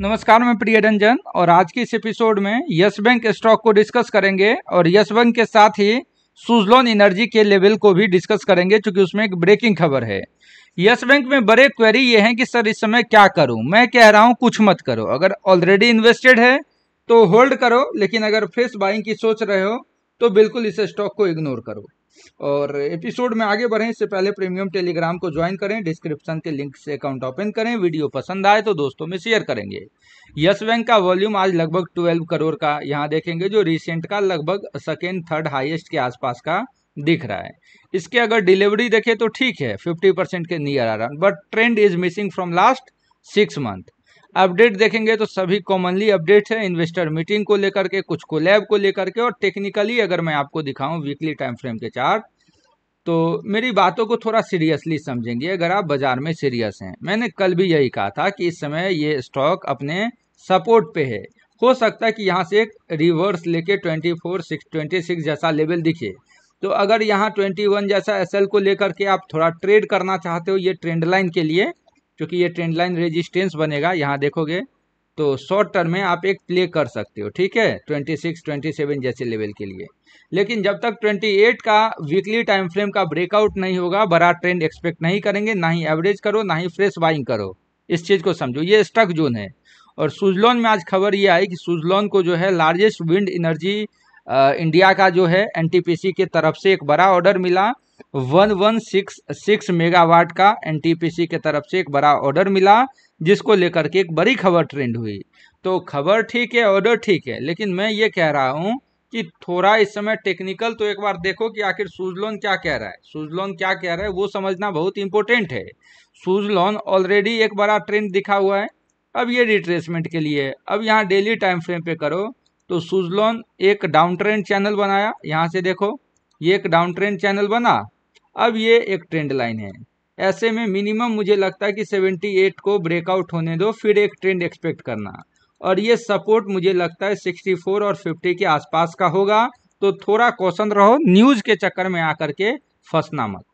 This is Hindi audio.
नमस्कार मैं प्रिय रंजन और आज के इस एपिसोड में यस बैंक स्टॉक को डिस्कस करेंगे और यस बैंक के साथ ही सुजलोन एनर्जी के लेवल को भी डिस्कस करेंगे क्योंकि उसमें एक ब्रेकिंग खबर है यस बैंक में बड़े क्वेरी ये हैं कि सर इस समय क्या करूं मैं कह रहा हूं कुछ मत करो अगर ऑलरेडी इन्वेस्टेड है तो होल्ड करो लेकिन अगर फेस बाइंग की सोच रहे हो तो बिल्कुल इस स्टॉक को इग्नोर करो और एपिसोड में आगे बढ़ें इससे पहले प्रीमियम टेलीग्राम को ज्वाइन करें डिस्क्रिप्शन के लिंक से अकाउंट ओपन करें वीडियो पसंद आए तो दोस्तों में शेयर करेंगे यस बैंक का वॉल्यूम आज लगभग ट्वेल्व करोड़ का यहाँ देखेंगे जो रिसेंट का लगभग सेकेंड थर्ड हाइएस्ट के आसपास का दिख रहा है इसके अगर डिलीवरी देखें तो ठीक है फिफ्टी परसेंट के नियर आ रहा but trend is missing from last six month update देखेंगे तो सभी कॉमनली अपडेट है इन्वेस्टर मीटिंग को लेकर के कुछ को लैब को लेकर के और टेक्निकली अगर मैं आपको दिखाऊं वीकली टाइम फ्रेम के चार्ट तो मेरी बातों को थोड़ा सीरियसली समझेंगे अगर आप बाजार में सीरियस हैं मैंने कल भी यही कहा था कि इस समय ये स्टॉक अपने सपोर्ट पे है हो सकता है कि यहाँ से एक रिवर्स लेके twenty four six twenty six जैसा लेवल दिखे तो अगर यहाँ ट्वेंटी वन जैसा एस को लेकर के आप थोड़ा ट्रेड करना चाहते हो ये ट्रेंड लाइन के लिए क्योंकि ये ट्रेंड लाइन रेजिस्टेंस बनेगा यहाँ देखोगे तो शॉर्ट टर्म में आप एक प्ले कर सकते हो ठीक है 26, 27 जैसे लेवल के लिए लेकिन जब तक 28 का वीकली टाइम फ्रेम का ब्रेकआउट नहीं होगा बड़ा ट्रेंड एक्सपेक्ट नहीं करेंगे ना ही एवरेज करो ना ही फ्रेश बाइंग करो इस चीज़ को समझो ये स्टक जोन है और सुजलॉन में आज खबर ये आई कि सुजलॉन को जो है लार्जेस्ट विंड एनर्जी इंडिया का जो है एन के तरफ से एक बड़ा ऑर्डर मिला one one six six megawatt का एनटीपीसी के तरफ से एक बड़ा ऑर्डर मिला जिसको लेकर के एक बड़ी खबर ट्रेंड हुई तो खबर ठीक है ऑर्डर ठीक है लेकिन मैं ये कह रहा हूँ कि थोड़ा इस समय टेक्निकल तो एक बार देखो कि आखिर सूजलोन क्या कह रहा है सूजलोन क्या कह रहा है वो समझना बहुत इंपॉर्टेंट है सूजलोन ऑलरेडी एक बड़ा ट्रेंड दिखा हुआ है अब ये रिट्रेसमेंट के लिए अब यहाँ डेली टाइम फ्रेम पे करो तो सूजलोन एक डाउन ट्रेंड चैनल बनाया यहाँ से देखो ये एक डाउन ट्रेंड चैनल बना अब ये एक ट्रेंड लाइन है ऐसे में मिनिमम मुझे लगता है कि 78 को ब्रेकआउट होने दो फिर एक ट्रेंड एक्सपेक्ट करना और ये सपोर्ट मुझे लगता है 64 और 50 के आसपास का होगा तो थोड़ा क्वेश्चन रहो न्यूज़ के चक्कर में आकर के फंसना मत